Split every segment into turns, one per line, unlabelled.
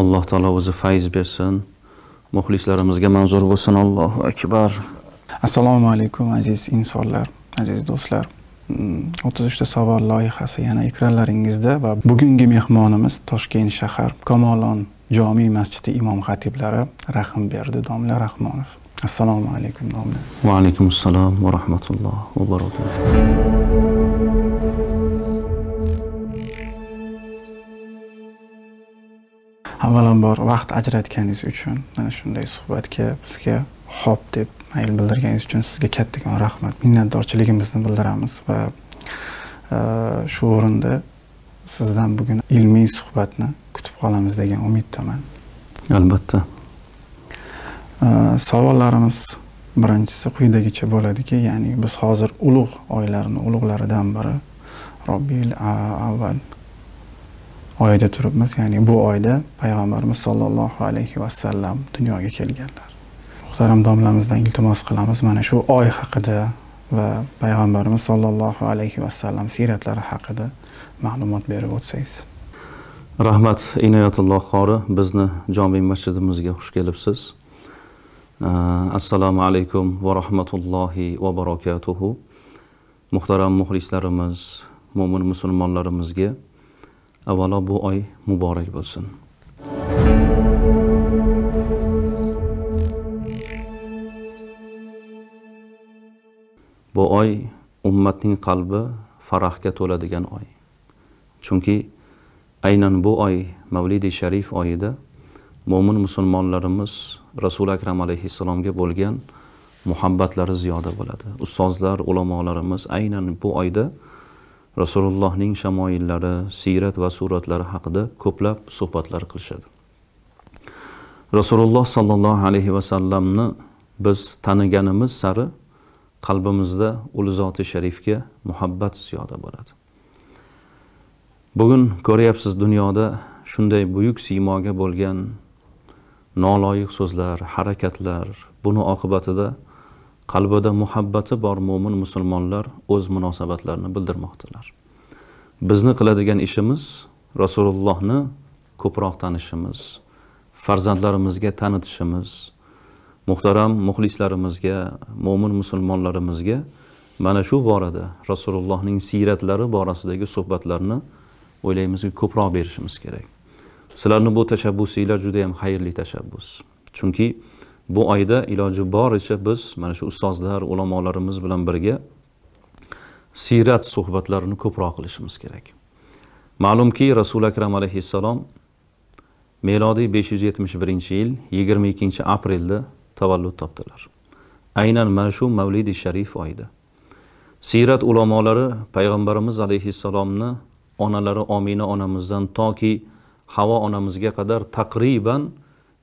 alloh taolo o'zi fayz bersin muxlislarimizga manzur bo'lsin allohu akbar
assalomu alaykum aziz insonlar aziz do'stlar mm, o'ttiz uchta savol loyihasi yana ekranlaringizda va bugungi mehmonimiz toshkent shahar komolon jomiy masjidi imom xatiblari rahimberdi domla rahmonov assalomu alaykum domla
va alaykum assalom va rahmatulloh va barakatuh
avvalambor vaqt ajratganingiz uchun mana shunday suhbatga bizga xo'p deb mayl bildirganingiz uchun sizga kattakon rahmat minnatdorchiligimizni bildiramiz va e, shu o'rinda sizdan bugun ilmiy suhbatni kutib qolamiz degan umiddaman albatta e, savollarimiz birinchisi quyidagicha bo'ladiki ya'ni biz hozir ulug' oylarni ulug'laridan biri robbil avval oyda turibmiz ya'ni bu oyda payg'ambarimiz sollallohu alayhi vasallam dunyoga kelganlar muhtaram domlamizdan iltimos qilamiz mana shu oy haqida va payg'ambarimiz sollallohu alayhi vasallam siyratlari haqida ma'lumot berib o'tsangiz
rahmat inoyatulloh qori bizni jomiy masjidimizga xush kelibsiz assalomu alaykum va rahmatullohi va barakatuhu muhtaram muxlislarimiz mo'min musulmonlarimizga avvalo bu oy muborak bo'lsin bu oy ummatning qalbi farahga to'ladigan oy chunki aynan bu oy mavlidi sharif oyida mo'min musulmonlarimiz rasuli akram alayhissalomga bo'lgan muhabbatlari ziyoda bo'ladi ustozlar ulamolarimiz aynan bu oyda rasulullohning shamoyillari siyrat va suratlari haqida ko'plab suhbatlar qilishadi rasululloh sollallohu alayhi vasallamni biz taniganimiz sari qalbimizda ul zoti sharifga muhabbat ziyoda bo'ladi bugun ko'ryapsiz dunyoda shunday buyuk siymoga bo'lgan noloyiq so'zlar harakatlar buni oqibatida qalbida muhabbati bor mo'min musulmonlar o'z munosabatlarini bildirmoqdalar bizni qiladigan ishimiz rasulullohni ko'proq tanishimiz farzandlarimizga tanitishimiz muhtaram muxlislarimizga mo'min musulmonlarimizga mana shu borada rasulullohning siyratlari borasidagi suhbatlarni o'ylaymizki ko'proq berishimiz kerak sizlarni bu tashabbusinglar juda yam xayrli tashabbus chunki bu oyda iloji boricha biz mana shu ustozlar ulamolarimiz bilan birga siyrat suhbatlarini ko'proq qilishimiz kerak ma'lumki rasuli akram alayhissalom melodiy 571 yil 22 aprelda tavallud topdilar aynan mana shu mavlidi sharif oyida siyrat ulamolari payg'ambarimiz alayhissalomni onalari omina onamizdan toki havo onamizga qadar taqriban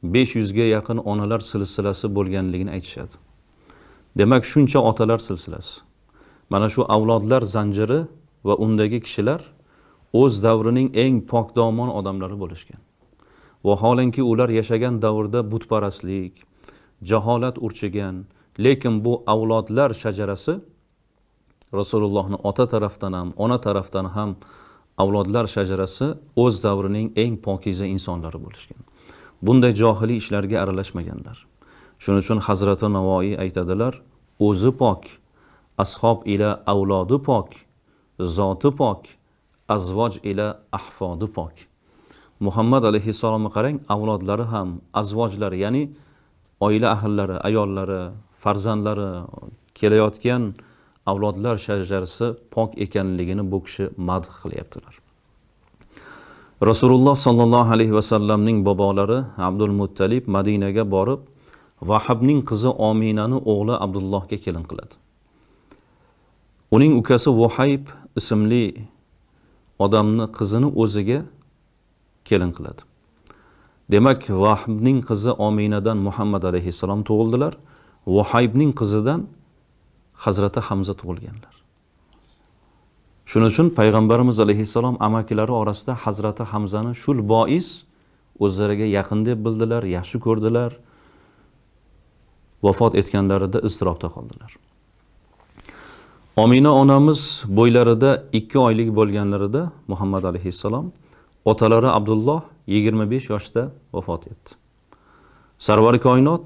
besh yuzga yaqin onalar silsilasi bo'lganligini aytishadi demak shuncha otalar silsilasi mana shu avlodlar zanjiri va undagi kishilar o'z davrining eng pokdomon odamlari bo'lishgan vaholanki ular yashagan davrda butparastlik jaholat urchigan lekin bu avlodlar shajarasi rasulullohni ota tarafdan ham ona tarafdan ham avlodlar shajarasi o'z davrining eng pokiza insonlari bo'lishgan bunday johiliy ishlarga aralashmaganlar shuning uchun hazrati navoiy aytadilar o'zi pok ashob ila avlodi pok zoti pok azvoj ila ahfodi pok muhammad alayhissalomni qarang avlodlari ham azvojlari ya'ni oila ahillari ayollari farzandlari kelayotgan avlodlar shajarasi pok ekanligini bu kishi madh qilyaptilar rasululloh sollallohu alayhi vasallamning bobolari abdul muttalib madinaga borib vahabning qizi ominani o'g'li abdullohga kelin qiladi uning ukasi vohayb ismli odamni qizini o'ziga kelin qiladi demak vahbning qizi ominadan muhammad alayhissalom tug'ildilar vohaybning qizidan hazrati hamza tug'ilganlar shuning uchun payg'ambarimiz alayhissalom amakilari orasida hazrati hamzani shul bois o'zlariga yaqin deb bildilar yaxshi ko'rdilar vafot etganlarida iztirobda qoldilar omina onamiz bo'ylarida ikki oylik bo'lganlarida muhammad alayhissalom otalari abdulloh 25 yoshda vafot etdi sarvar koinot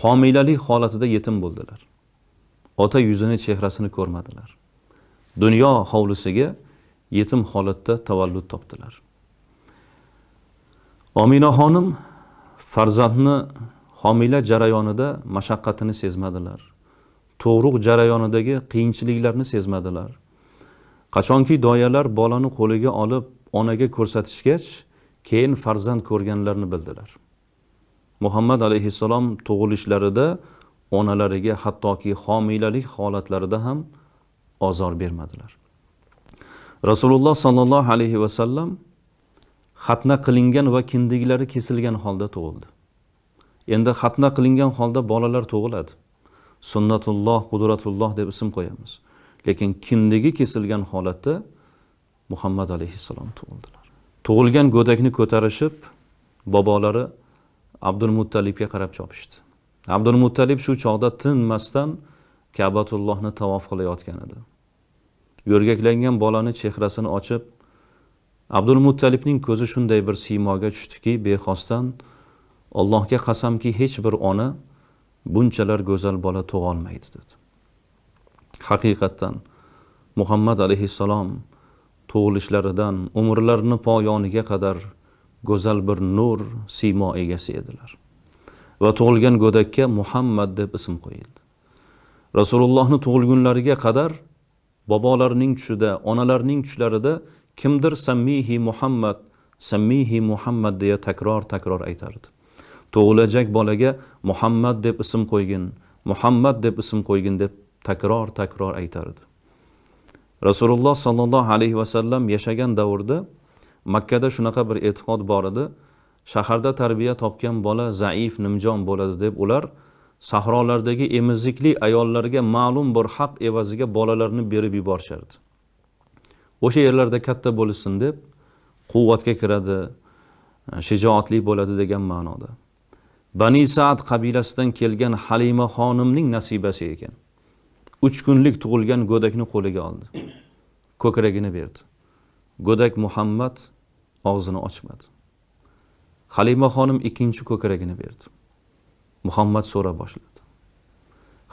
homilalik holatida yetim bo'ldilar ota yuzini chehrasini ko'rmadilar dunyo hovlisiga yetim holatda tavallud topdilar ominaxonim farzandni homila jarayonida mashaqqatini sezmadilar tug'ruq jarayonidagi qiyinchiliklarni sezmadilar qachonki doyalar bolani qo'liga olib onaga ko'rsatishgach keyin farzand ko'rganlarini bildilar muhammad alayhissalom tug'ilishlarida onalariga hattoki homilalik holatlarida ham ozor bermadilar rasululloh sollallohu alayhi vasallam xatna qilingan va kindiklari kesilgan holda tug'ildi endi xatna qilingan holda bolalar tug'iladi sunnatulloh qudratulloh deb ism qo'yamiz lekin kindigi kesilgan holatda muhammad alayhissalom tug'ildilar tug'ilgan go'dakni ko'tarishib bobolari abdul muttalibga qarab chopishdi abdul muttalib shu chog'da tinmasdan kabatullohni tavof qilayotgan edi yo'rgaklangan bolani chehrasini ochib abdulmuttalibning ko'zi shunday bir siymoga tushdiki bexosdan allohga qasamki hech bir ona bunchalar go'zal bola tug'olmaydi dedi haqiqatdan muhammad alayhissalom tug'ilishlaridan umrlarini poyoniga qadar go'zal bir nur siymo egasi edilar va tug'ilgan go'dakka muhammad deb ism qo'yildi rasulullohni tug'ilgunlariga qadar bobolarning tushida onalarning tushlarida kimdir sammihi muhammad sammihi muhammad deya takror takror aytardi tug'ilajak bolaga muhammad deb ism qo'ygin muhammad deb ism qo'ygin deb takror takror aytardi rasululloh sollallohu alayhi vasallam yashagan davrda makkada shunaqa bir e'tiqod bor edi shaharda tarbiya topgan bola zaif nimjon bo'ladi deb ular sahrolardagi emizikli ayollarga ma'lum bir haq evaziga bolalarni berib yuborishardi o'sha yerlarda katta bo'lishsin deb quvvatga kiradi e, shijoatli bo'ladi degan ma'noda bani saad qabilasidan kelgan halima xonimning nasibasi ekan uch kunlik tug'ilgan go'dakni qo'liga oldi ko'kragini berdi go'dak muhammad og'zini ochmadi halima xonim ikkinchi ko'kragini berdi muhammad so'ra boshladi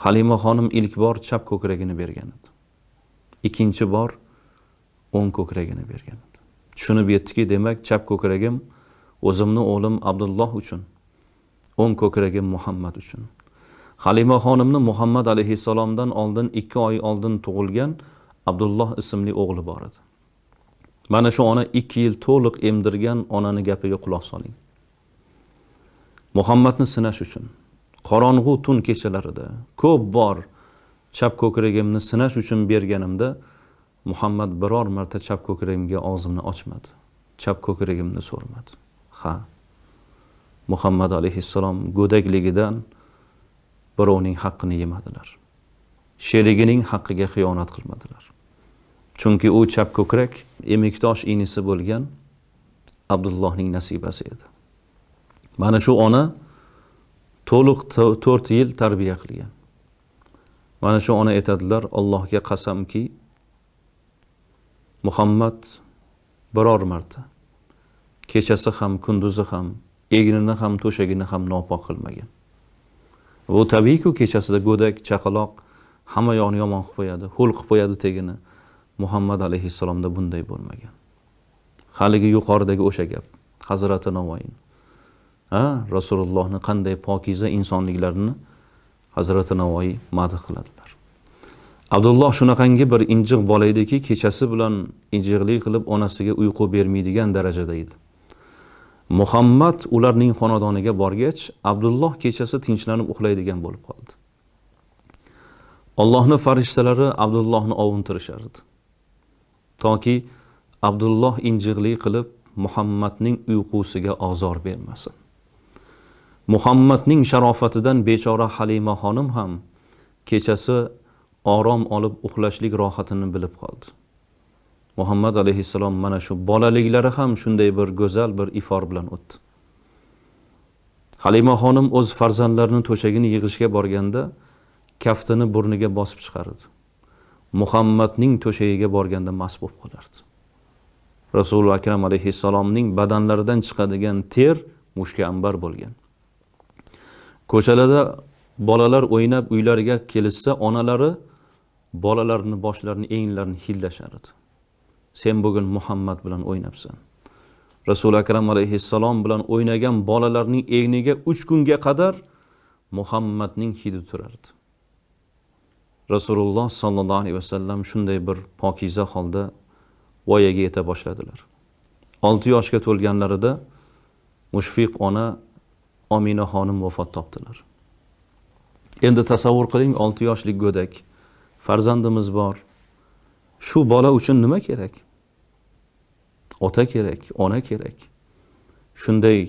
halima xonim ilk bor chap ko'kragini bergan edi ikkinchi bor o'ng ko'kragini bergan edi tushunib yetdiki demak chap ko'kragim o'zimni o'g'lim abdulloh uchun o'ng ko'kragim muhammad uchun halima xonimni muhammad alayhissalomdan oldin ikki oy oldin tug'ilgan abdulloh ismli o'g'li bor edi mana shu ona ikki yil to'liq emdirgan onani gapiga quloq soling muhammadni sinash uchun qorong'u tun kechalarida ko'p bor chap ko'kragimni sinash uchun berganimda muhammad biror marta chap ko'kragimga og'zimni ochmadi chap ko'kragimni so'rmadi ha muhammad alayhissalom go'dakligidan birovning haqqini yemadilar sherigining haqqiga xiyonat qilmadilar chunki u chap ko'krak emikdosh inisi bo'lgan abdullohning nasibasi edi mana shu ona to'liq 4 yil tarbiya qilgan mana shu ona aytadilar allohga qasamki muhammad biror marta kechasi ham kunduzi ham egnini ham to'shagini ham nopok qilmagan bu tabiiyku kechasida go'dak chaqaloq hamma yog'ini yomon qilib qo'yadi ho'l qilib qo'yadi tagini muhammad alayhissalomda bunday bo'lmagan haligi yuqoridagi o'sha gap hazrati navoiyni ha rasulullohni qanday pokiza insonliklarini hazrati navoiy madh qiladilar abdulloh shunaqangi bir injiq bola ediki kechasi bilan injiqlik qilib onasiga uyqu bermaydigan darajada edi muhammad ularning xonadoniga borgach abdulloh kechasi tinchlanib uxlaydigan bo'lib qoldi ollohni farishtalari abdullohni ovuntirishardi toki abdulloh injiqlik qilib muhammadning uyqusiga ozor bermasin muhammadning sharofatidan bechora halima xonim ham kechasi orom olib uxlashlik rohatini bilib qoldi muhammad alayhissalom mana shu bolaliklari ham shunday bir go'zal bir ifor bilan o'tdi halima xonim o'z farzandlarini to'shagini yig'ishga borganda kaftini burniga bosib chiqardi muhammadning to'shagiga borganda mast bo'lib qolardi rasuli akram alayhissalomning badanlaridan chiqadigan ter mushkambar bo'lgan ko'chalarda bolalar o'ynab uylariga kelishsa onalari bolalarni boshlarini englarini edi sen bugun muhammad bilan o'ynabsan rasuli akram alayhissalom bilan o'ynagan bolalarning egniga uch kunga qadar muhammadning hidi turardi rasululloh sollallohu alayhi vasallam shunday bir pokiza holda voyaga yeta boshladilar olti yoshga to'lganlarida mushfiq ona omina xonim vafot topdilar endi tasavvur qiling olti yoshlik go'dak farzandimiz bor shu bola uchun nima kerak ota kerak ona kerak shunday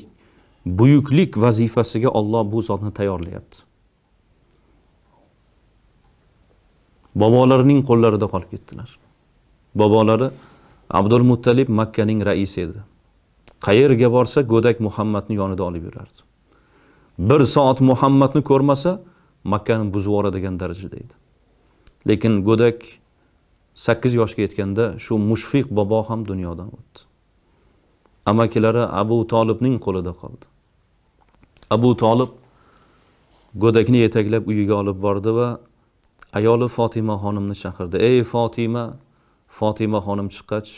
buyuklik vazifasiga Alloh bu zotni tayyorlayapti bobolarining qo'llarida qolib ketdilar bobolari abdul muttalib makkaning raisi edi qayerga borsa go'dak muhammadni yonida olib yurardi bir soat muhammadni ko'rmasa makkani buzib yuboradigan darajada edi lekin go'dak sakkiz yoshga yetganda shu mushfiq bobo ham dunyodan o'tdi amakilari abu tolibning qo'lida qoldi abu tolib go'dakni yetaklab uyiga olib bordi va ayoli fotima xonimni chaqirdi ey fotima fotima xonim chiqqach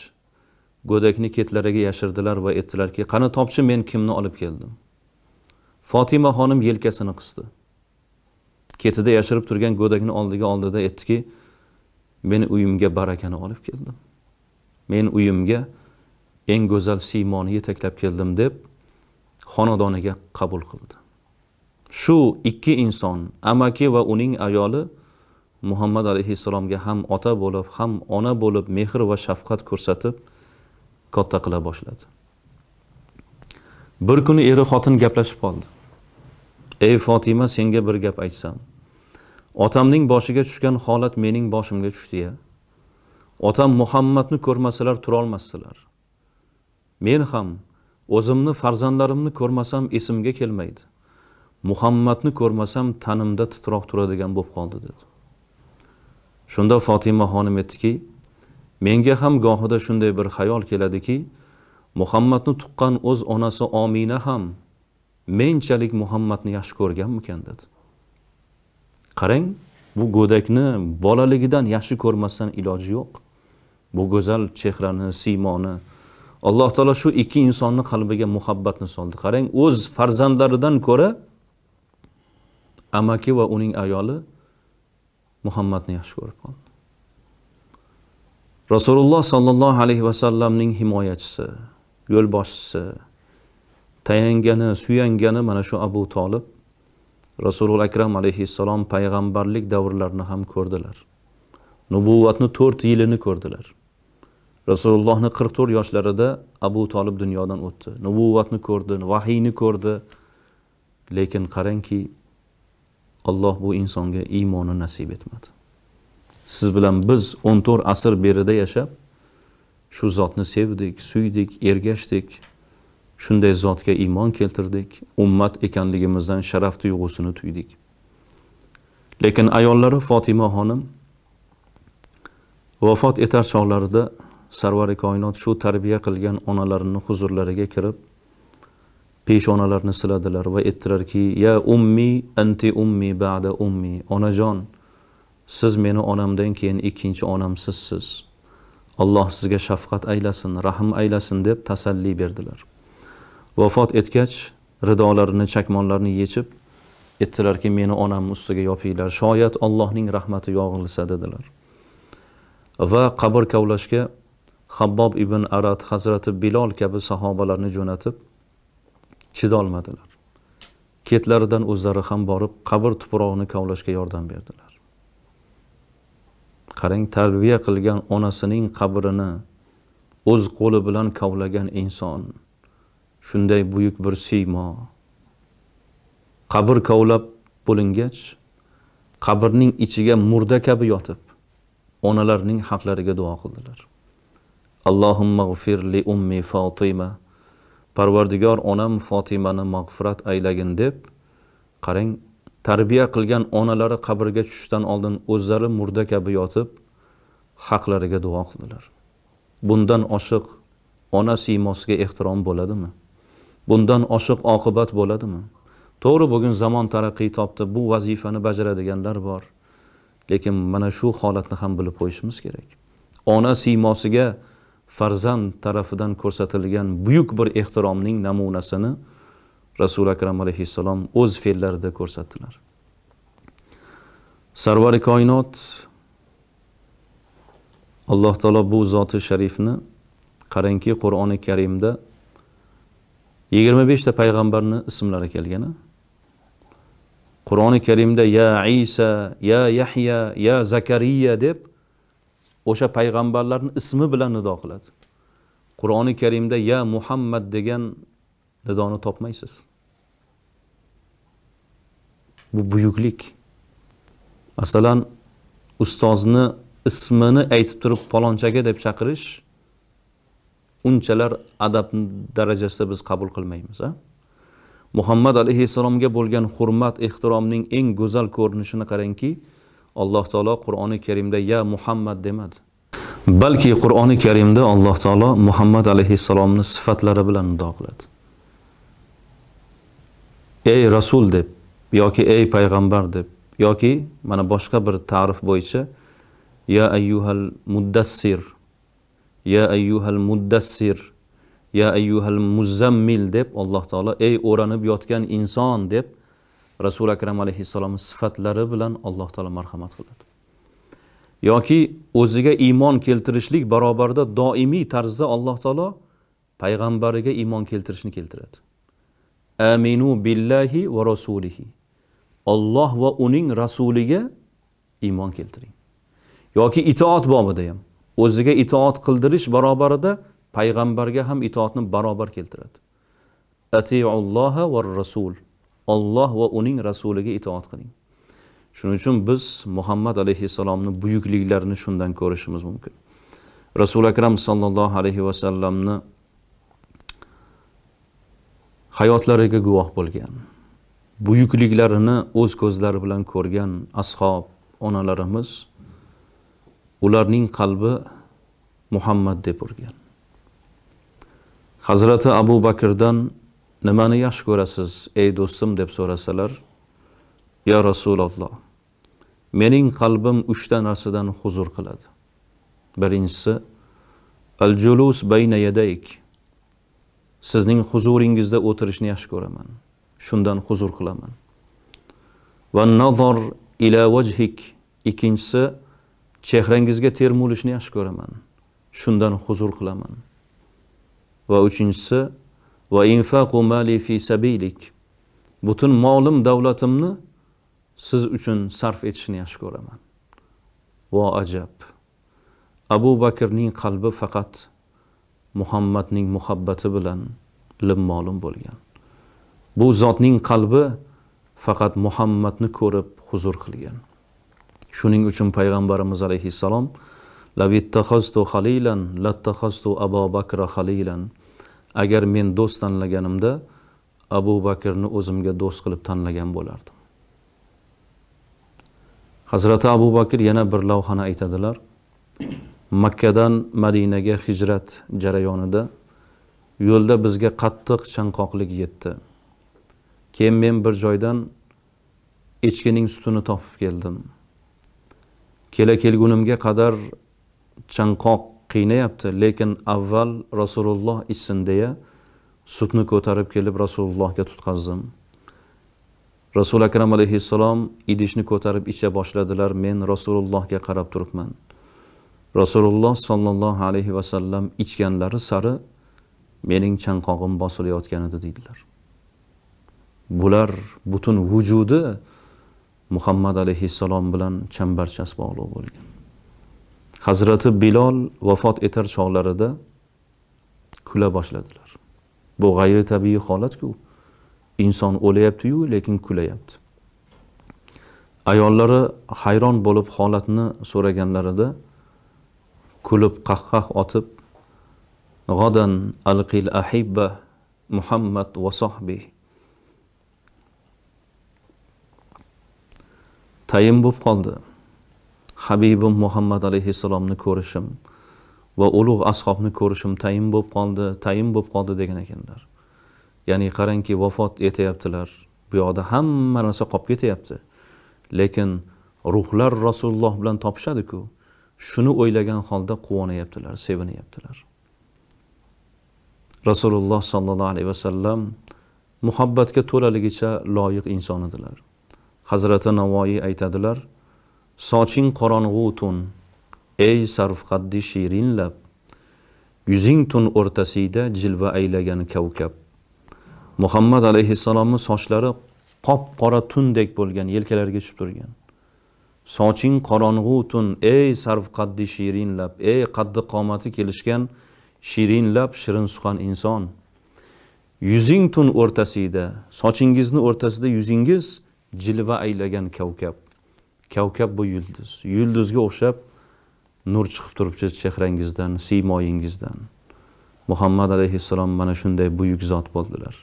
go'dakni ketlariga yashirdilar va aytdilarki qani topchi men kimni olib keldim fotimaxonim yelkasini qisdi ketida yashirib turgan go'dakni oldiga oldida aytdiki meni uyimga barakani olib keldim men uyimga eng go'zal siymoni yetaklab keldim deb xonadoniga qabul qildi shu ikki inson amaki va uning ayoli muhammad alayhissalomga ham ota bo'lib ham ona bo'lib mehr va shafqat ko'rsatib katta qila boshladi bir kuni eri xotin gaplashib qoldi ey fotima senga bir gap aytsam otamning boshiga tushgan holat mening boshimga tushdi ya otam muhammadni ko'rmasalar turolmasdilar men ham o'zimni farzandlarimni ko'rmasam esimga kelmaydi muhammadni ko'rmasam tanimda titroq turadigan bo'lib qoldi dedi shunda fotima xonim aytdiki menga ham gohida shunday bir xayol keladiki muhammadni tuqqan o'z onasi omina ham menchalik muhammadni yaxshi ko'rganmikan dedi qarang bu go'dakni bolaligidan yaxshi ko'rmasdan iloji yo'q bu go'zal chehrani siymoni alloh taolo shu ikki insonni qalbiga muhabbatni soldi qarang o'z farzandlaridan ko'ra amaki va uning ayoli muhammadni yaxshi ko'rib qoldi rasululloh sollallohu alayhi vasallamning himoyachisi yo'lboshchisi tayangani suyangani mana shu abu tolib rasululloh akram alayhissalom payg'ambarlik davrlarini ham ko'rdilar nubuvvatni to'rt yilini ko'rdilar rasulullohni qirq to'rt yoshlarida abu tolib dunyodan o'tdi nubuvvatni ko'rdi vahiyni ko'rdi lekin qarangki alloh bu insonga iymonni nasib etmadi siz bilan biz o'n to'rt asr berida yashab shu zotni sevdik suydik ergashdik shunday zotga iymon keltirdik ummat ekanligimizdan sharaf tuyg'usini tuydik lekin ayollari fotima xonim vafot etar chog'larida sarvari koinot shu tarbiya qilgan onalarini huzurlariga kirib peshonalarini siladilar va aytdilarki ya ummi anti ummi ba'da ummi onajon siz meni onamdan keyin ikkinchi onamsizsiz alloh sizga shafqat aylasin rahm aylasin deb tasalli berdilar vafot etgach ridolarini chakmonlarini yechib aytdilarki meni onamni ustiga yopinglar shoyat allohning rahmati yog'ilsa dedilar va qabr kavlashga habbob ibn arat hazrati bilol kabi sahobalarni jo'natib chidolmadilar ketlaridan o'zlari ham borib qabr tuprog'ini kavlashga yordam berdilar qarang tarbiya qilgan onasining qabrini o'z qo'li bilan kavlagan inson shunday buyuk bir siymo qabr kovlab bo'lingach qabrning ichiga murda kabi yotib onalarning haqlariga duo qildilar li ummi fotima parvardigor onam fotimani mag'firat aylagin deb qarang tarbiya qilgan onalari qabrga tushishdan oldin o'zlari murda kabi yotib haqlariga duo qildilar bundan oshiq ona siymosiga ehtirom bo'ladimi bundan oshiq oqibat bo'ladimi to'g'ri bugun zamon taraqqiy topdi bu vazifani bajaradiganlar bor lekin mana shu holatni ham bilib qo'yishimiz kerak ona siymosiga farzand tarafidan ko'rsatilgan buyuk bir ehtiromning namunasini rasuli akram alayhissalom o'z fe'llarida ko'rsatdilar sarvari koinot alloh taolo bu zoti sharifni qarangki qur'oni karimda yigirma beshta payg'ambarni ismlari kelgan qur'oni karimda ya isa ya yahya ya zakariya deb o'sha payg'ambarlarni ismi bilan nido qiladi qur'oni karimda ya muhammad degan nidoni topmaysiz bu buyuklik masalan ustozni ismini aytib turib palonchaga deb chaqirish unchalar adab darajasida biz qabul qilmaymiz a muhammad alayhissalomga bo'lgan hurmat ehtiromning eng go'zal ko'rinishini qarangki alloh taolo qur'oni karimda ya muhammad demadi balki qur'oni karimda alloh taolo muhammad alayhissalomni sifatlari bilan nido qiladi ey rasul deb yoki ey payg'ambar deb yoki mana boshqa bir ta'rif bo'yicha ya ayyuhal muddassir ya ayyuhal muddassir ya ayyuhal muzzammil deb alloh taolo ey o'ranib yotgan inson deb rasuli akram alayhissalomni sifatlari bilan alloh taolo marhamat qiladi yoki o'ziga iymon keltirishlik barobarida doimiy tarzda alloh taolo payg'ambariga iymon keltirishni keltiradi aminu billahi va rasulihi olloh va uning rasuliga iymon keltiring yoki itoat bobida ham o'ziga itoat qildirish barobarida payg'ambarga ham itoatni barobar keltiradi atiulloha va rasul olloh va uning rasuliga itoat qiling shuning uchun biz muhammad alayhissalomni buyukliklarini shundan ko'rishimiz mumkin rasuli akram sollallohu alayhi vasallamni hayotlariga guvoh bo'lgan buyukliklarini o'z ko'zlari bilan ko'rgan ashob onalarimiz ularning qalbi muhammad deb urgan hazrati abu bakrdan nimani yaxshi ko'rasiz ey do'stim deb so'rasalar yo rasululloh mening qalbim uchta narsadan huzur qiladi birinchisi al julus bayna yadayk sizning huzuringizda o'tirishni yaxshi ko'raman shundan huzur qilaman va nazor ila vajhik ikkinchisi chehrangizga termulishni yaxshi ko'raman shundan huzur qilaman va uchinchisi va infaqu mali fi sabilik butun molim davlatimni siz uchun sarf etishni yaxshi ko'raman vo ajab abu bakrning qalbi faqat muhammadning muhabbati bilan lim ma'lum bo'lgan bu zotning qalbi faqat muhammadni ko'rib huzur qilgan Shuning uchun payg'ambarimiz alayhissalom khalilan xalilan lattaxostu Abu Bakra xalilan agar men do'st tanlaganimda Abu Bakrni o'zimga do'st qilib tanlagan bo'lardim. Hazrati Abu Bakr yana bir lavhani aytadilar. Makkadan Madinaga hijrat jarayonida yo'lda bizga qattiq chanqoqlik yetdi. Keyin men bir joydan echkining sutini topib keldim. kela kelgunimga qadar chanqoq qiynayapti lekin avval rasululloh ichsin deya sutni ko'tarib kelib rasulullohga tutqazdim rasuli akram alayhissalom idishni ko'tarib icha boshladilar men rasulullohga qarab turibman rasululloh sollallohu alayhi vasallam ichganlari sari mening chanqog'im bosilayotgan edi deydilar bular butun vujudi muhammad alayhissalom bilan chambarchas bog'liq bo'lgan hazrati bilol vafot etar chog'larida kula boshladilar bu g'ayri tabiiy holatku inson o'layaptiyu lekin kulayapti ayollari hayron bo'lib holatni so'raganlarida kulib qahqah otib g'odan alqil ahibba muhammad va sohbih tayin bo'lib qoldi habibim muhammad alayhissalomni ko'rishim va ulug' ashobni ko'rishim tayin bo'lib qoldi tayin bo'lib qoldi degan ekanlar ya'ni qarangki vafot etyaptilar bu yoqda hamma narsa qolib ketyapti lekin ruhlar rasululloh bilan topishadiku shuni o'ylagan holda quvonayaptilar sevinyaptilar rasululloh sollallohu alayhi vasallam muhabbatga to'laligicha loyiq inson edilar hazrati navoiy aytadilar soching qorong'u tun ey sarvqaddi shirin lab yuzing tun o'rtasida jilva aylagan kavkab muhammad alayhissalomni sochlari qop qora tundek bo'lgan yelkalariga tushib turgan soching qorong'u tun ey sarvqaddi shirin lab ey qaddi qomati kelishgan shirin lab shirin suxan inson yuzing tun o'rtasida sochingizni o'rtasida yuzingiz jilva aylagan kavkab kavkab bu yulduz yulduzga o'xshab nur chiqib turibdi chehrangizdan siymoyingizdan muhammad alayhissalom mana shunday buyuk zot bo'ldilar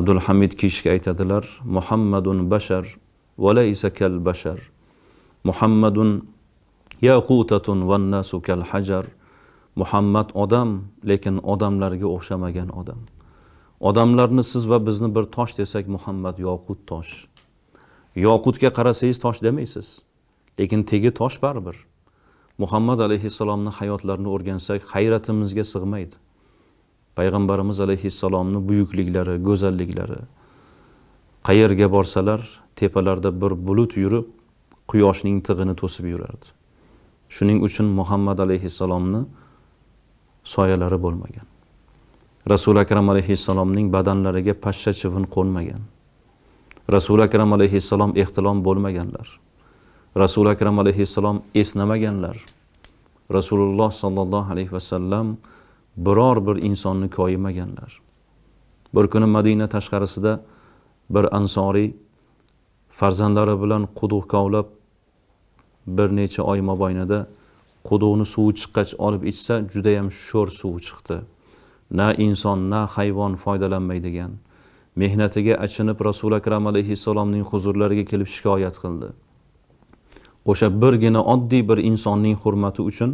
abdul hamid kishga aytadilar muhammadun bashar valaysa kal bashar muhammadun yaqutatun vannasu kal hajar muhammad odam lekin odamlarga o'xshamagan odam odamlarni siz va bizni bir tosh desak muhammad yoqut tosh yoqutga qarasangiz tosh demaysiz lekin tegi tosh baribir muhammad alayhissalomni hayotlarini o'rgansak hayratimizga sig'maydi payg'ambarimiz alayhissalomni buyukliklari go'zalliklari qayerga borsalar tepalarda bir bulut yurib quyoshning tig'ini to'sib yurardi shuning uchun muhammad alayhissalomni soyalari bo'lmagan rasuli akram alayhissalomning badanlariga pashsha chivin qo'nmagan rasuli akram alayhissalom ehtilom bo'lmaganlar rasuli akram alayhissalom esnamaganlar rasululloh sollallohu alayhi vasallam biror bir insonni koyimaganlar bir kuni madina tashqarisida bir ansoriy farzandlari bilan quduq kovlab bir necha oy mobaynida quduqni suvi chiqqach olib ichsa judayam sho'r suv chiqdi na inson na hayvon foydalanmaydigan mehnatiga achinib rasuli akram alayhissalomning huzurlariga kelib shikoyat qildi o'sha birgina oddiy bir insonning hurmati uchun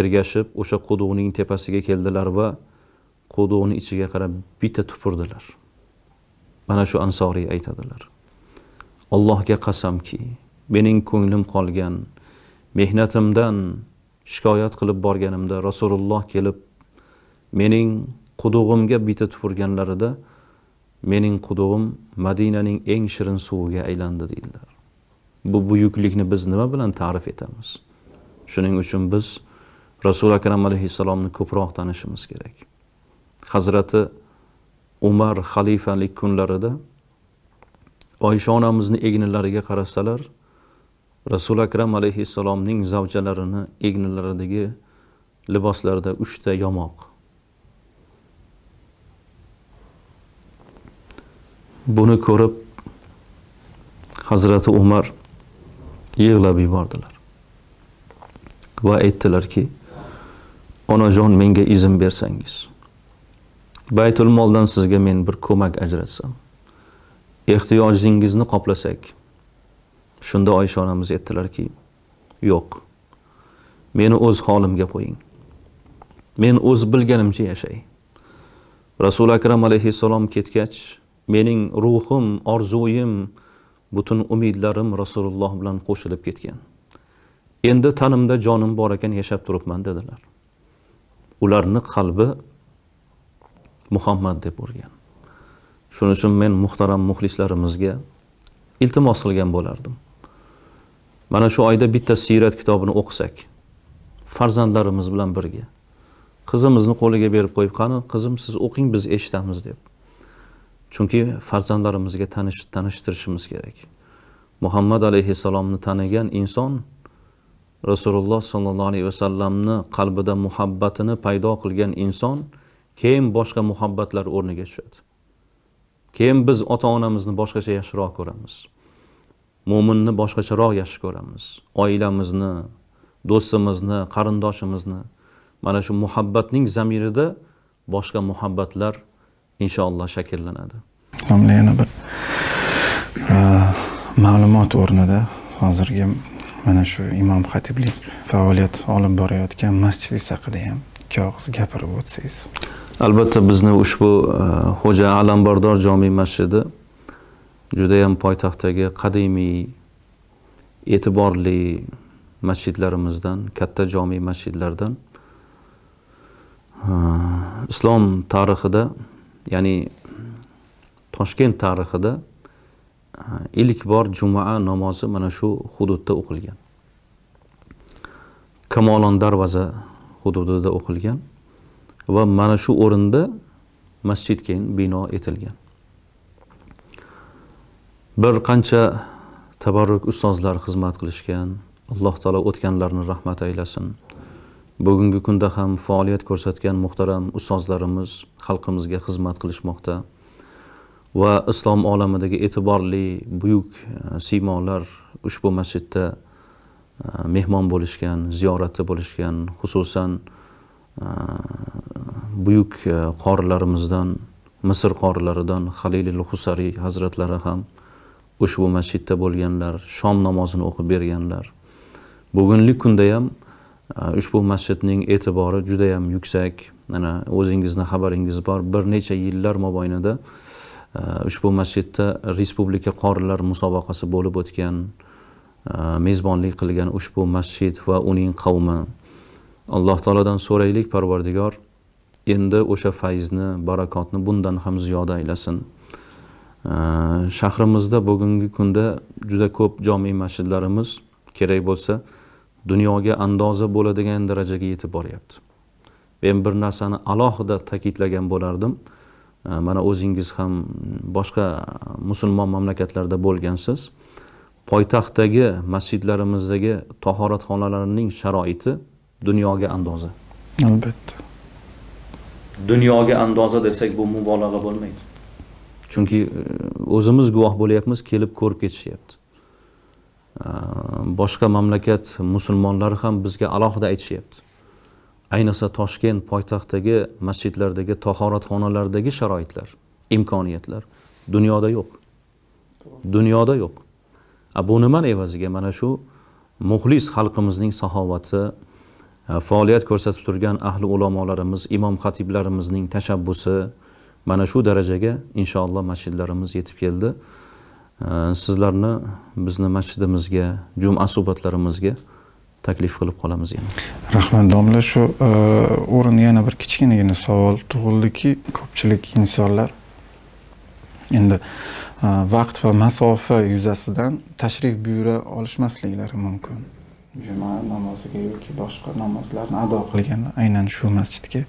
ergashib o'sha quduqning tepasiga keldilar va quduqni ichiga qarab bitta tupurdilar mana shu ansoriy aytadilar allohga qasamki mening ko'nglim qolgan mehnatimdan shikoyat qilib borganimda rasululloh kelib mening qudug'imga bitta tupurganlarida mening qudug'im madinaning eng shirin suviga aylandi deydilar bu buyuklikni biz nima bilan ta'rif etamiz shuning uchun biz rasuli akram alayhissalomni ko'proq tanishimiz kerak hazrati umar xalifalik kunlarida oysha onamizni egnilariga qarasalar rasuli akram alayhissalomning zavjalarini egnilaridagi liboslarida uchta yomoq buni ko'rib hazrati umar yig'lab yubordilar va aytdilarki onajon menga izn bersangiz baytul moldan sizga men bir ko'mak ajratsam ehtiyojingizni qoplasak shunda oysha onamiz aytdilarki yo'q meni o'z holimga qo'ying men o'z bilganimcha yashay rasuli akram alayhissalom ketgach mening ruhim orzuyim butun umidlarim rasululloh bilan qo'shilib ketgan endi tanimda jonim bor ekan yashab turibman dedilar ularni qalbi muhammad deb urgan shuning uchun men muhtaram muxlislarimizga iltimos qilgan bo'lardim mana shu oyda bitta siyrat kitobini o'qisak farzandlarimiz bilan birga qizimizni qo'liga berib qo'yib qani qizim siz o'qing biz eshitamiz deb chunki farzandlarimizga tanish tanishtirishimiz kerak muhammad alayhissalomni tanigan inson rasululloh sollallohu alayhi vasallamni qalbida muhabbatini paydo qilgan inson keyin boshqa muhabbatlar o'rniga tushadi keyin biz ota onamizni boshqacha yaxshiroq ko'ramiz mo'minni boshqacharoq yaxshi ko'ramiz oilamizni do'stimizni qarindoshimizni mana shu muhabbatning zamirida boshqa muhabbatlar inshaalloh shakllanadi
nomli yana bir e, ma'lumot o'rnida hozirgi mana shu imom xatiblik faoliyat olib borayotgan masjidingiz haqida ham ikki og'iz gapirib o'tsangiz
albatta bizni ushbu e, xo'ja alambardor jomiy masjidi judayam poytaxtdagi qadimiy e'tiborli masjidlarimizdan katta jomiy masjidlardan e, islom tarixida ya'ni toshkent tarixida ilk bor juma namozi mana shu hududda o'qilgan kamolon darvoza hududida o'qilgan va mana shu o'rinda masjid keyin bino etilgan bir qancha tabarruk ustozlar xizmat qilishgan alloh taolo o'tganlarni rahmat aylasin bugungi kunda ham faoliyat ko'rsatgan muhtaram ustozlarimiz xalqimizga xizmat qilishmoqda va islom olamidagi e'tiborli buyuk e, siymolar ushbu masjidda e, mehmon bo'lishgan ziyoratda bo'lishgan xususan e, buyuk qorilarimizdan misr qorilaridan halilil husariy hazratlari ham ushbu masjidda bo'lganlar shom namozini o'qib berganlar bugungi kunda ham Э, ushbu masjidning e'tibori juda yam yuksak mana o'zingizni xabaringiz bor bir necha yillar mobaynida e, ushbu masjidda respublika qorilar musobaqasi bo'lib o'tgan e, mezbonlik qilgan ushbu masjid va uning qavmi alloh taolodan so'raylik parvardigor endi o'sha fayzni barakotni bundan ham ziyoda aylasin e, shahrimizda bugungi kunda juda ko'p jomiy masjidlarimiz kerak bo'lsa dunyoga andoza bo'ladigan darajaga yetib boryapti men bir narsani alohida ta'kidlagan bo'lardim mana o'zingiz ham boshqa musulmon mamlakatlarda bo'lgansiz poytaxtdagi masjidlarimizdagi tahoratxonalarning sharoiti dunyoga andoza albatta dunyoga andoza desak bu mubolag'a bo'lmaydi chunki e, o'zimiz guvoh bo'lyapmiz kelib ko'rib ketishyapti boshqa mamlakat musulmonlari ham bizga alohida aytishyapti ayniqsa toshkent poytaxtdagi masjidlardagi tahoratxonalardagi sharoitlar imkoniyatlar dunyoda yo'q dunyoda yo'q a bu nimani evaziga mana shu muxlis xalqimizning saxovati faoliyat ko'rsatib turgan ahli ulamolarimiz imom xatiblarimizning tashabbusi mana shu darajaga inshaalloh masjidlarimiz yetib keldi sizlarni bizni masjidimizga juma suhbatlarimizga taklif qilib qolamiz yana
rahmat domla shu e, o'rinda yana bir kichkinagina savol tug'ildiki ko'pchilik insonlar endi e, vaqt va masofa yuzasidan tashrif buyura olishmasliklari mumkin juma namoziga yoki boshqa namozlarni ado qilgan aynan shu masjidga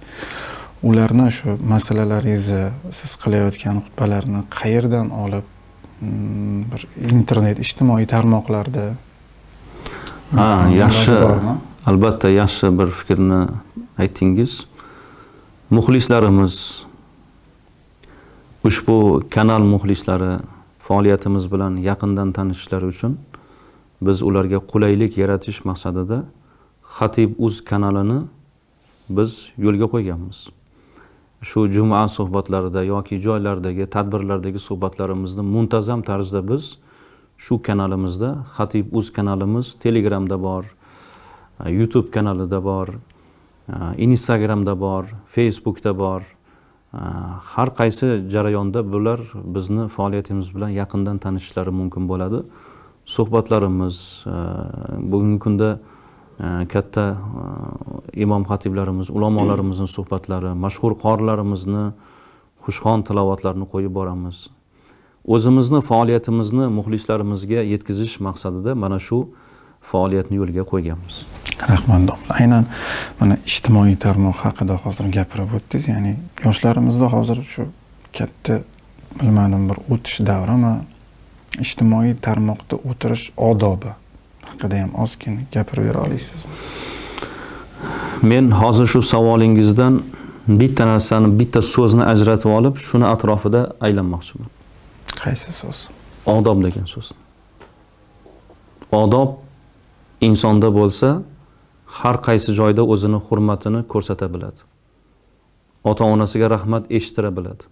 ularni shu masalalaringizni siz qilayotgan xutbalarni qayerdan olib Mm, bir internet ijtimoiy tarmoqlarda ha yaxshi
albatta yaxshi bir fikrni aytdingiz muxlislarimiz ushbu kanal muxlislari faoliyatimiz bilan yaqindan tanishishlari uchun biz ularga qulaylik yaratish maqsadida xatib uz kanalini biz yo'lga qo'yganmiz shu juma suhbatlarida yoki joylardagi tadbirlardagi suhbatlarimizni muntazam tarzda biz shu kanalimizda xatib uz kanalimiz telegramda bor e, youtube kanalida bor e, instagramda bor facebookda bor e, har qaysi jarayonda bular bizni faoliyatimiz bilan yaqindan tanishishlari mumkin bo'ladi suhbatlarimiz bugungi kunda katta e, imom xatiblarimiz ulamolarimizni suhbatlari mashhur qorilarimizni xushxon tilovatlarini qo'yib boramiz o'zimizni faoliyatimizni muxlislarimizga yetkazish maqsadida mana shu faoliyatni yo'lga qo'yganmiz
rahmat aynan mana ijtimoiy tarmoq haqida hozir gapirib o'tdingiz ya'ni yoshlarimizda hozir shu katta bilmadim bir o'tish davrimi ijtimoiy tarmoqda o'tirish odobi haqida ham ozgina gapirib bera olasizmi
men hozir shu savolingizdan bitta narsani bitta so'zni ajratib olib shuni atrofida aylanmoqchiman qaysi so'z odob degan so'z odob insonda bo'lsa har qaysi joyda o'zini hurmatini ko'rsata biladi ota onasiga rahmat eshitira biladi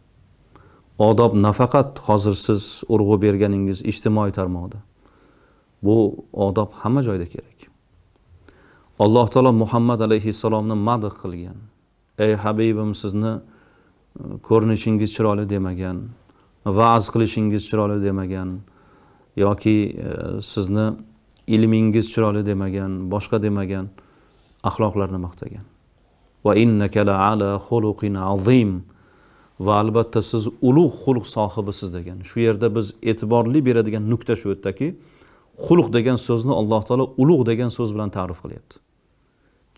odob nafaqat hozir siz urg'u berganingiz ijtimoiy tarmoqda bu odob hamma joyda kerak alloh taolo muhammad alayhissalomni madh qilgan ey habibim sizni e, ko'rinishingiz chiroyli demagan va'z qilishingiz chiroyli demagan yoki e, sizni ilmingiz chiroyli demagan boshqa demagan axloqlarni maqtagan va innaka ala xuluqin azim va albatta siz ulug' xulq sohibisiz degan shu yerda biz e'tiborli beradigan nuqta shu yerdaki xulq degan so'zni alloh taolo ulug' degan so'z bilan ta'rif qilyapti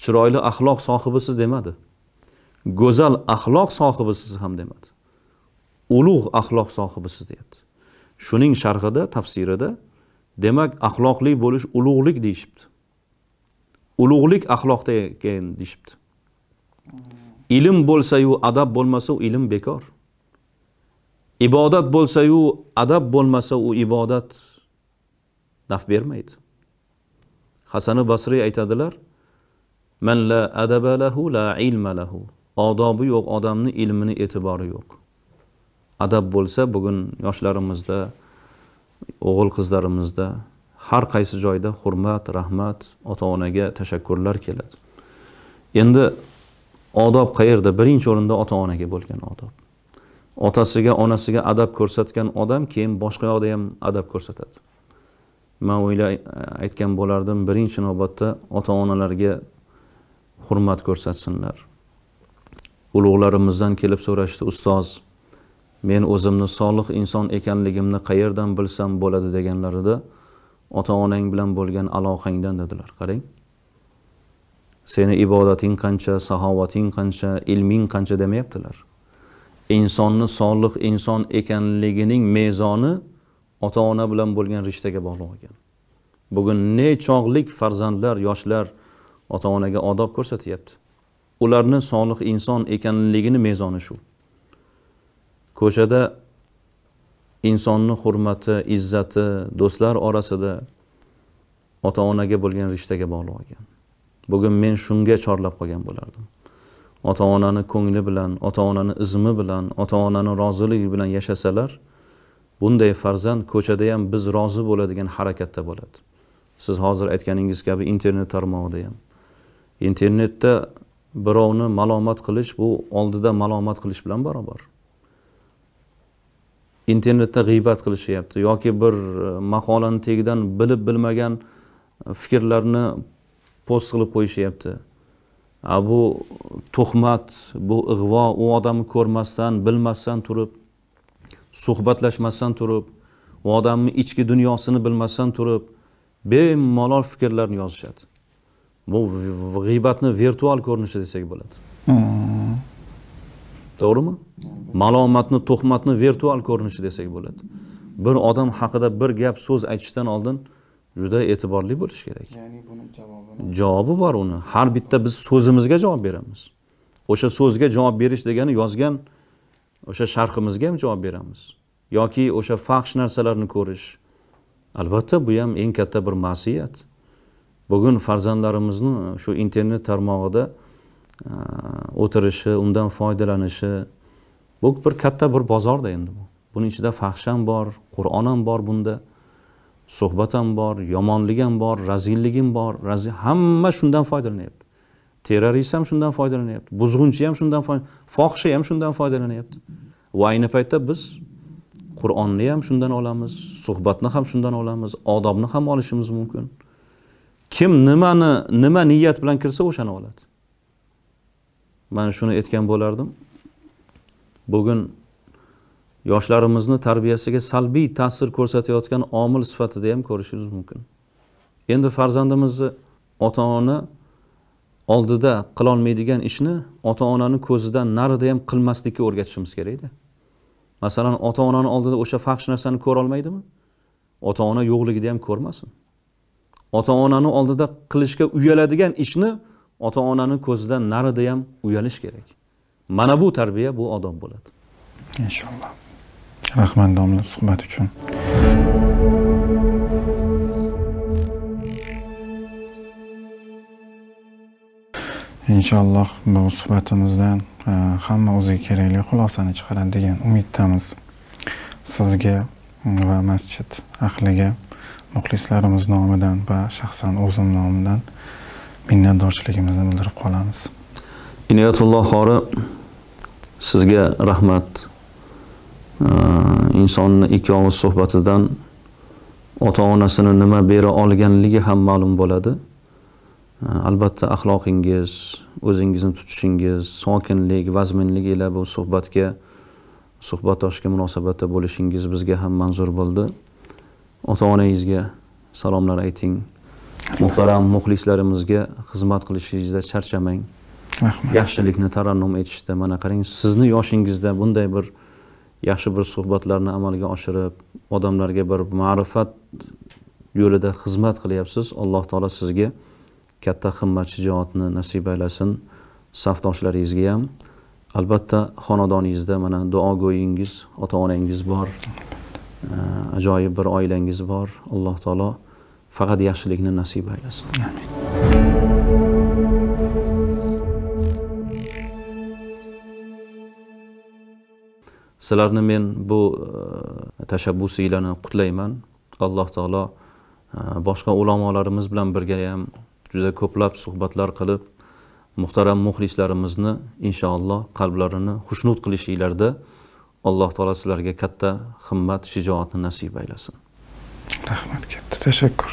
chiroyli axloq sohibisiz demadi go'zal axloq sohibisiz ham demadi ulug' axloq sohibisiz deyapti shuning sharhida tafsirida demak axloqli bo'lish ulug'lik deyishibdi ulug'lik axloqda ekan deyishibdi ilm bo'lsayu adab bo'lmasa u ilm bekor ibodat bo'lsayu adab bo'lmasa u ibodat naf bermaydi hasani basriy aytadilar man la adaba lahu la ilma lahu odobi yo'q odamni ilmini e'tibori yo'q adab bo'lsa bugun yoshlarimizda o'g'il qizlarimizda har qaysi joyda hurmat rahmat ota onaga tashakkurlar keladi endi odob qayerda birinchi o'rinda ota onaga bo'lgan odob otasiga onasiga adab ko'rsatgan odam keyin boshqa yoqda ham adab ko'rsatadi man o'yla aytgan bo'lardim birinchi navbatda ota onalarga hurmat ko'rsatsinlar ulug'larimizdan kelib so'rashdi ustoz men o'zimni solih inson ekanligimni qayerdan bilsam bo'ladi deganlarida ota onang bilan bo'lgan aloqangdan dedilar qarang seni ibodating qancha saxovating qancha ilming qancha demayaptilar insonni solih inson ekanligining mezoni ota ona bilan bo'lgan rishtaga bog'liq ekan bugun nechog'lik farzandlar yoshlar ota onaga odob ko'rsatyapti ularni solih inson ekanligini mezoni shu ko'chada insonni hurmati izzati do'stlar orasida ota onaga bo'lgan rishtaga bog'liq ekan bugun men shunga chorlab qolgan bo'lardim ota onani ko'ngli bilan ota onani izmi bilan ota onani roziligi bilan yashasalar bunday farzand ko'chada ham biz rozi bo'ladigan harakatda bo'ladi siz hozir aytganingiz kabi internet tarmog'ida ham internetda birovni malomat qilish bu oldida malomat qilish bilan barobar internetda g'iybat qilishyapti yoki bir e, maqolani tagidan bilib bilmagan e, fikrlarni post qilib qo'yishyapti bu tuhmat bu ig'vo u odamni ko'rmasdan bilmasdan turib suhbatlashmasdan turib u odamni ichki dunyosini bilmasdan turib bemalol fikrlarni yozishadi bu g'iybatni virtual ko'rinishi desak bo'ladi hmm. to'g'rimi malomatni tuhmatni virtual ko'rinishi desak bo'ladi bir odam haqida bir gap so'z aytishdan oldin juda e'tiborli bo'lish kerak ya'ni buni javobini javobi bor uni har bitta biz so'zimizga javob beramiz o'sha so'zga javob berish degani yozgan o'sha sharhimizga ham javob beramiz yoki o'sha faxsh narsalarni ko'rish albatta bu ham eng katta bir masiyat bugun farzandlarimizni shu internet tarmog'ida o'tirishi undan foydalanishi bu bir katta bir bozorda endi bu buni ichida faxsh ham bor qur'on ham bor bunda suhbat ham bor yomonlik ham bor razillik ham bor hamma shundan foydalanyapti terrorist ham shundan foydalanyapti buzg'unchi ham shundan fohisha ham shundan foydalanyapti va ayni paytda biz qur'onni ham shundan olamiz suhbatni ham shundan olamiz odobni ham olishimiz mumkin kim nimani nima niyat bilan kirsa o'shani oladi man shuni aytgan bo'lardim bugun yoshlarimizni tarbiyasiga salbiy ta'sir ko'rsatayotgan omil sifatida ham ko'rishimiz mumkin endi farzandimizni ota ona oldida qilolmaydigan ishni ota onani ko'zidan narida ham qilmaslikka o'rgatishimiz kerakda masalan ota onani oldida o'sha faxsh narsani ko'rolmaydimi ota ona yo'qligida ham ko'rmasin ota onani oldida qilishga uyaladigan ishni ota onani ko'zidan narida ham uyalish kerak mana bu tarbiya bu odob bo'ladi
inshaalloh rahmat domla suhbat uchun inshaalloh bu suhbatimizdan e, hamma o'ziga kerakli xulosani chiqaradi degan umiddamiz sizga va masjid ahliga muxlislarimiz nomidan va shaxsan o'zim nomidan minnatdorchiligimizni bildirib qolamiz
inoyatulloh qori sizga rahmat e, insonni ikki og'iz suhbatidan ota onasini nima bera olganligi ham ma'lum bo'ladi albatta axloqingiz o'zingizni tutishingiz sokinlik vazminlik ila bu suhbatga suhbatdoshga munosabatda bo'lishingiz bizga ham manzur bo'ldi ota onangizga salomlar ayting muhtaram muxlislarimizga xizmat qilishingizda charchamang rahmat yaxshilikni tarannum etishda mana qarang sizni yoshingizda bunday bir yaxshi bir suhbatlarni amalga oshirib odamlarga bir ma'rifat yo'lida xizmat qilyapsiz alloh taolo sizga katta himmat shijoatni nasib aylasin safdoshlaringizga ham albatta xonadoningizda mana duogo'yingiz ota onangiz bor ajoyib bir oilangiz bor alloh taolo faqat yaxshilikni nasib aylasin sizlarni men bu e, tashabbusinglarni qutlayman alloh taolo e, boshqa ulamolarimiz bilan birga ham juda ko'plab suhbatlar qilib muhtaram muxlislarimizni inshaalloh qalblarini xushnud qilishinglarda alloh taolo sizlarga katta himmat shijoatni nasib aylasin
rahmat katta tashakkur